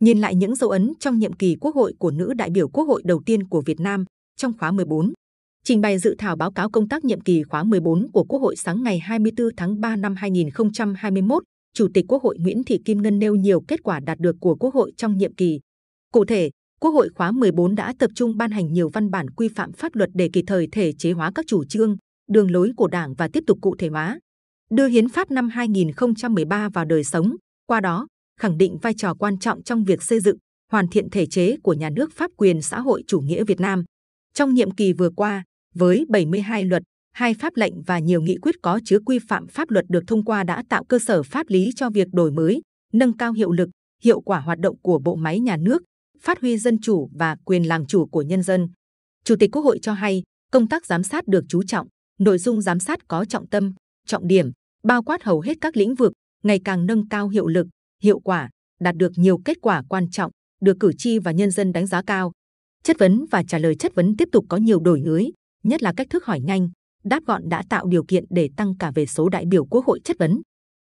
nhìn lại những dấu ấn trong nhiệm kỳ Quốc hội của nữ đại biểu Quốc hội đầu tiên của Việt Nam trong khóa 14. Trình bày dự thảo báo cáo công tác nhiệm kỳ khóa 14 của Quốc hội sáng ngày 24 tháng 3 năm 2021, Chủ tịch Quốc hội Nguyễn Thị Kim Ngân nêu nhiều kết quả đạt được của Quốc hội trong nhiệm kỳ. Cụ thể, Quốc hội khóa 14 đã tập trung ban hành nhiều văn bản quy phạm pháp luật để kịp thời thể chế hóa các chủ trương, đường lối của Đảng và tiếp tục cụ thể hóa, đưa hiến pháp năm 2013 vào đời sống, qua đó khẳng định vai trò quan trọng trong việc xây dựng, hoàn thiện thể chế của nhà nước pháp quyền xã hội chủ nghĩa Việt Nam. Trong nhiệm kỳ vừa qua, với 72 luật, hai pháp lệnh và nhiều nghị quyết có chứa quy phạm pháp luật được thông qua đã tạo cơ sở pháp lý cho việc đổi mới, nâng cao hiệu lực, hiệu quả hoạt động của bộ máy nhà nước, phát huy dân chủ và quyền làm chủ của nhân dân. Chủ tịch Quốc hội cho hay, công tác giám sát được chú trọng, nội dung giám sát có trọng tâm, trọng điểm, bao quát hầu hết các lĩnh vực, ngày càng nâng cao hiệu lực, hiệu quả, đạt được nhiều kết quả quan trọng, được cử tri và nhân dân đánh giá cao. Chất vấn và trả lời chất vấn tiếp tục có nhiều đổi mới, nhất là cách thức hỏi nhanh, đáp gọn đã tạo điều kiện để tăng cả về số đại biểu Quốc hội chất vấn.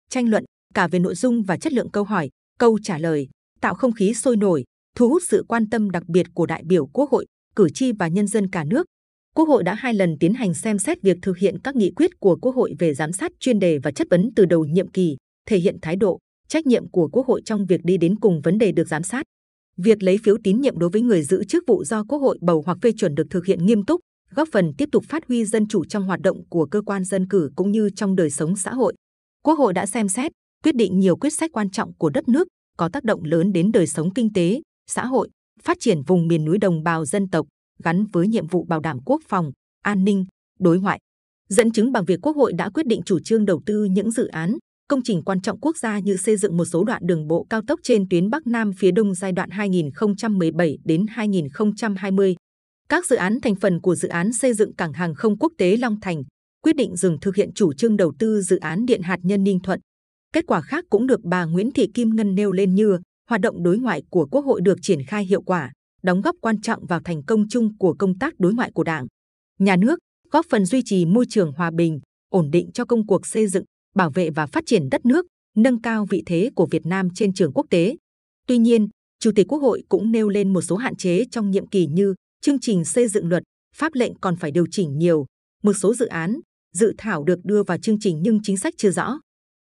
Tranh luận cả về nội dung và chất lượng câu hỏi, câu trả lời, tạo không khí sôi nổi, thu hút sự quan tâm đặc biệt của đại biểu Quốc hội, cử tri và nhân dân cả nước. Quốc hội đã hai lần tiến hành xem xét việc thực hiện các nghị quyết của Quốc hội về giám sát chuyên đề và chất vấn từ đầu nhiệm kỳ, thể hiện thái độ trách nhiệm của Quốc hội trong việc đi đến cùng vấn đề được giám sát. Việc lấy phiếu tín nhiệm đối với người giữ chức vụ do Quốc hội bầu hoặc phê chuẩn được thực hiện nghiêm túc, góp phần tiếp tục phát huy dân chủ trong hoạt động của cơ quan dân cử cũng như trong đời sống xã hội. Quốc hội đã xem xét, quyết định nhiều quyết sách quan trọng của đất nước, có tác động lớn đến đời sống kinh tế, xã hội, phát triển vùng miền núi đồng bào dân tộc, gắn với nhiệm vụ bảo đảm quốc phòng, an ninh, đối ngoại. Dẫn chứng bằng việc Quốc hội đã quyết định chủ trương đầu tư những dự án, công trình quan trọng quốc gia như xây dựng một số đoạn đường bộ cao tốc trên tuyến Bắc Nam phía Đông giai đoạn 2017 đến 2020. Các dự án thành phần của dự án xây dựng cảng hàng không quốc tế Long Thành, quyết định dừng thực hiện chủ trương đầu tư dự án điện hạt nhân Ninh Thuận. Kết quả khác cũng được bà Nguyễn Thị Kim Ngân nêu lên như hoạt động đối ngoại của Quốc hội được triển khai hiệu quả, đóng góp quan trọng vào thành công chung của công tác đối ngoại của Đảng, nhà nước, góp phần duy trì môi trường hòa bình, ổn định cho công cuộc xây dựng bảo vệ và phát triển đất nước, nâng cao vị thế của Việt Nam trên trường quốc tế. Tuy nhiên, Chủ tịch Quốc hội cũng nêu lên một số hạn chế trong nhiệm kỳ như chương trình xây dựng luật, pháp lệnh còn phải điều chỉnh nhiều, một số dự án, dự thảo được đưa vào chương trình nhưng chính sách chưa rõ,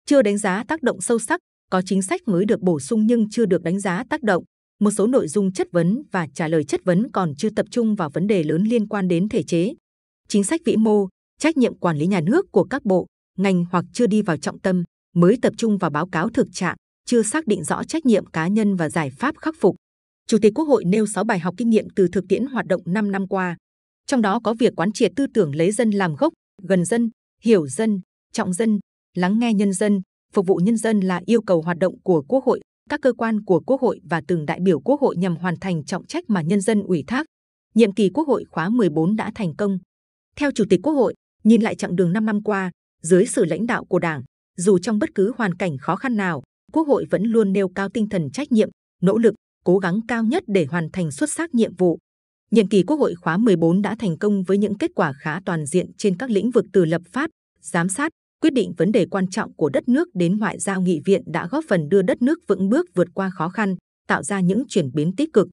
chưa đánh giá tác động sâu sắc, có chính sách mới được bổ sung nhưng chưa được đánh giá tác động. Một số nội dung chất vấn và trả lời chất vấn còn chưa tập trung vào vấn đề lớn liên quan đến thể chế, chính sách vĩ mô, trách nhiệm quản lý nhà nước của các bộ, ngành hoặc chưa đi vào trọng tâm, mới tập trung vào báo cáo thực trạng, chưa xác định rõ trách nhiệm cá nhân và giải pháp khắc phục. Chủ tịch Quốc hội nêu 6 bài học kinh nghiệm từ thực tiễn hoạt động 5 năm qua, trong đó có việc quán triệt tư tưởng lấy dân làm gốc, gần dân, hiểu dân, trọng dân, lắng nghe nhân dân, phục vụ nhân dân là yêu cầu hoạt động của Quốc hội, các cơ quan của Quốc hội và từng đại biểu Quốc hội nhằm hoàn thành trọng trách mà nhân dân ủy thác. Nhiệm kỳ Quốc hội khóa 14 đã thành công. Theo Chủ tịch Quốc hội, nhìn lại chặng đường 5 năm qua, dưới sự lãnh đạo của Đảng, dù trong bất cứ hoàn cảnh khó khăn nào, Quốc hội vẫn luôn nêu cao tinh thần trách nhiệm, nỗ lực, cố gắng cao nhất để hoàn thành xuất sắc nhiệm vụ. Nhiệm kỳ Quốc hội khóa 14 đã thành công với những kết quả khá toàn diện trên các lĩnh vực từ lập pháp, giám sát, quyết định vấn đề quan trọng của đất nước đến ngoại giao nghị viện đã góp phần đưa đất nước vững bước vượt qua khó khăn, tạo ra những chuyển biến tích cực.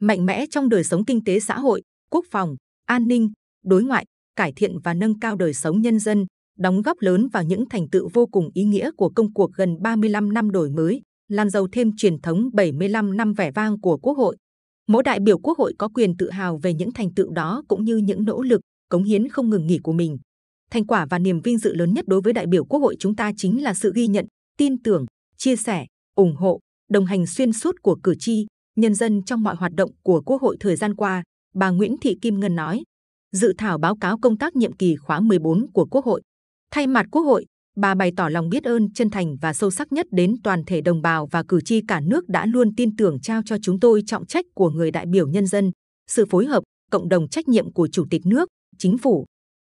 Mạnh mẽ trong đời sống kinh tế xã hội, quốc phòng, an ninh, đối ngoại, cải thiện và nâng cao đời sống nhân dân, đóng góp lớn vào những thành tựu vô cùng ý nghĩa của công cuộc gần 35 năm đổi mới, làm giàu thêm truyền thống 75 năm vẻ vang của Quốc hội. Mỗi đại biểu Quốc hội có quyền tự hào về những thành tựu đó cũng như những nỗ lực, cống hiến không ngừng nghỉ của mình. Thành quả và niềm vinh dự lớn nhất đối với đại biểu Quốc hội chúng ta chính là sự ghi nhận, tin tưởng, chia sẻ, ủng hộ, đồng hành xuyên suốt của cử tri, nhân dân trong mọi hoạt động của Quốc hội thời gian qua, bà Nguyễn Thị Kim Ngân nói. Dự thảo báo cáo công tác nhiệm kỳ khóa 14 của Quốc hội Thay mặt Quốc hội, bà bày tỏ lòng biết ơn chân thành và sâu sắc nhất đến toàn thể đồng bào và cử tri cả nước đã luôn tin tưởng trao cho chúng tôi trọng trách của người đại biểu nhân dân, sự phối hợp, cộng đồng trách nhiệm của Chủ tịch nước, Chính phủ,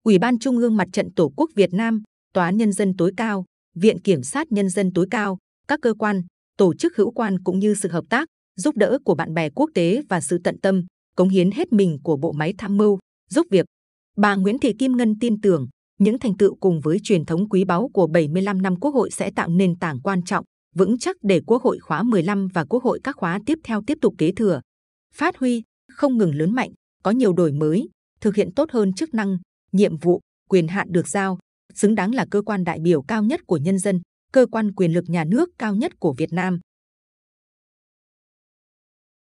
Ủy ban Trung ương Mặt trận Tổ quốc Việt Nam, Tòa án Nhân dân tối cao, Viện Kiểm sát Nhân dân tối cao, các cơ quan, tổ chức hữu quan cũng như sự hợp tác, giúp đỡ của bạn bè quốc tế và sự tận tâm, cống hiến hết mình của bộ máy tham mưu, giúp việc. Bà Nguyễn Thị Kim Ngân tin tưởng những thành tựu cùng với truyền thống quý báu của 75 năm Quốc hội sẽ tạo nền tảng quan trọng, vững chắc để Quốc hội khóa 15 và Quốc hội các khóa tiếp theo tiếp tục kế thừa, phát huy, không ngừng lớn mạnh, có nhiều đổi mới, thực hiện tốt hơn chức năng, nhiệm vụ, quyền hạn được giao, xứng đáng là cơ quan đại biểu cao nhất của nhân dân, cơ quan quyền lực nhà nước cao nhất của Việt Nam.